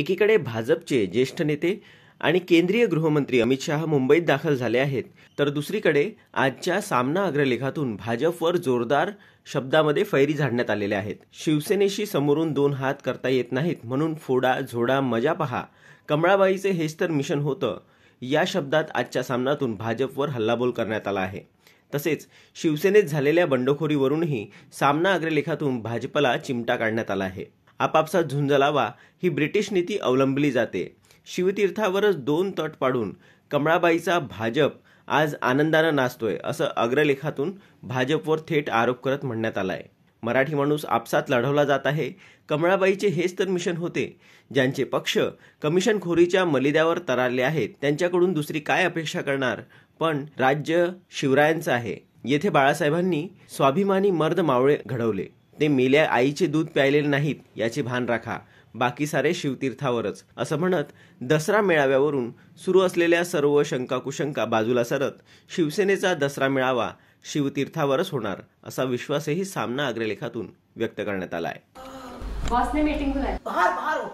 एकीकडे भाजपचे ज्येष्ठ नेते आणि केंद्रीय गृहमंत्री अमित शहा मुंबईत दाखल झाले आहेत तर दुसरीकडे आजच्या सामना अग्रलेखातून भाजपवर जोरदार शब्दामध्ये फैरी झाडण्यात आलेल्या आहेत शिवसेनेशी समोरून दोन हात करता येत नाहीत म्हणून फोडा झोडा मजा पहा कमळाबाईचे हेच तर मिशन होतं या शब्दात आजच्या सामनातून भाजपवर हल्लाबोल करण्यात आला आहे तसेच शिवसेनेत झालेल्या बंडखोरीवरूनही सामना अग्रलेखातून भाजपला चिमटा काढण्यात आला आहे आपापसात झुंज लावा ही ब्रिटिश नीती अवलंबली जाते शिवतीर्थावरच दोन तट पाडून कमळाबाईचा भाजप आज आनंदानं नाचतोय असं अग्रलेखातून भाजपवर थेट आरोप करत म्हणण्यात आलाय मराठी माणूस आपसात लढवला जात आहे कमळाबाईचे हेच तर मिशन होते ज्यांचे पक्ष कमिशनखोरीच्या मलिद्यावर तरारले आहेत त्यांच्याकडून दुसरी काय अपेक्षा करणार पण राज्य शिवरायांचं आहे येथे बाळासाहेबांनी स्वाभिमानी मर्द मावळे घडवले ते मेल्या आईचे दूध प्यायलेले नाहीत याची भान राखा बाकी सारे शिवतीर्थावरच असं म्हणत दसरा मेळाव्यावरून सुरू असलेल्या सर्व शंकाकुशंका बाजूला सरत शिवसेनेचा दसरा मेळावा शिवतीर्थावरच होणार असा विश्वासही सामना अग्रलेखातून व्यक्त करण्यात आला आहे